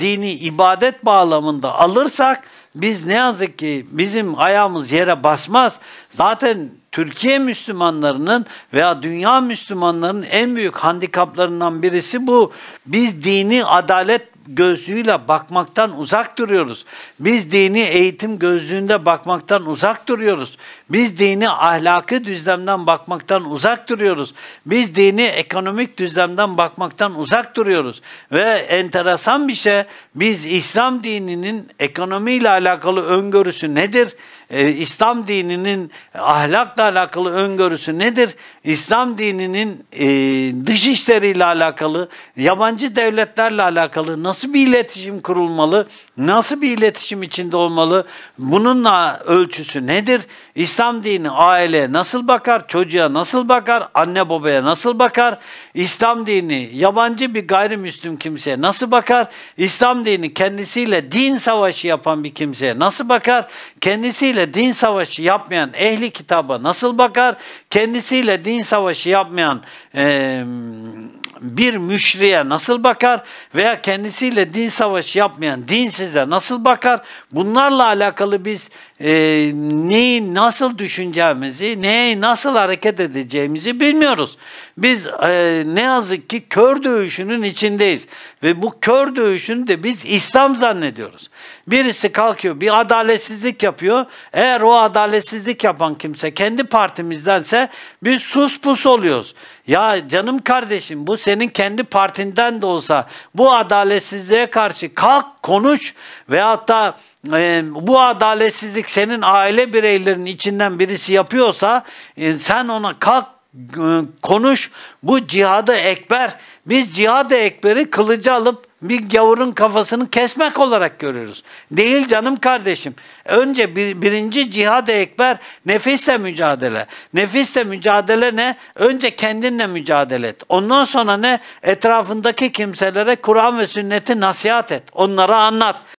dini ibadet bağlamında alırsak biz ne yazık ki bizim ayağımız yere basmaz. Zaten Türkiye Müslümanlarının veya dünya Müslümanlarının en büyük handikaplarından birisi bu. Biz dini adalet gözlüğüyle bakmaktan uzak duruyoruz. Biz dini eğitim gözlüğünde bakmaktan uzak duruyoruz. Biz dini ahlakı düzlemden bakmaktan uzak duruyoruz. Biz dini ekonomik düzlemden bakmaktan uzak duruyoruz. Ve enteresan bir şey biz İslam dininin ekonomiyle alakalı öngörüsü nedir? Ee, İslam dininin ahlakla alakalı öngörüsü nedir? İslam dininin e, dış işleriyle alakalı, yabancı devletlerle alakalı nasıl Nasıl bir iletişim kurulmalı? Nasıl bir iletişim içinde olmalı? Bununla ölçüsü nedir? İslam dini aileye nasıl bakar? Çocuğa nasıl bakar? Anne babaya nasıl bakar? İslam dini yabancı bir gayrimüslim kimseye nasıl bakar? İslam dini kendisiyle din savaşı yapan bir kimseye nasıl bakar? Kendisiyle din savaşı yapmayan ehli kitaba nasıl bakar? Kendisiyle din savaşı yapmayan e, bir müşriye nasıl bakar veya kendisiyle din savaşı yapmayan dinsizler nasıl bakar? Bunlarla alakalı biz e, ee, neyi nasıl düşüneceğimizi, neye nasıl hareket edeceğimizi bilmiyoruz. Biz e, ne yazık ki kör dövüşünün içindeyiz ve bu kör dövüşünü de biz İslam zannediyoruz. Birisi kalkıyor bir adaletsizlik yapıyor. Eğer o adaletsizlik yapan kimse kendi partimizdense biz sus pus oluyoruz. Ya canım kardeşim bu senin kendi partinden de olsa bu adaletsizliğe karşı kalk konuş veyahut da ee, bu adaletsizlik senin aile bireylerinin içinden birisi yapıyorsa e, sen ona kalk e, konuş bu cihadı ekber biz cihadı ekberi kılıcı alıp bir gavurun kafasını kesmek olarak görüyoruz. Değil canım kardeşim. Önce bir, birinci cihad-ı ekber nefisle mücadele. Nefisle mücadele ne? Önce kendinle mücadele et. Ondan sonra ne? Etrafındaki kimselere Kur'an ve sünneti nasihat et. Onlara anlat.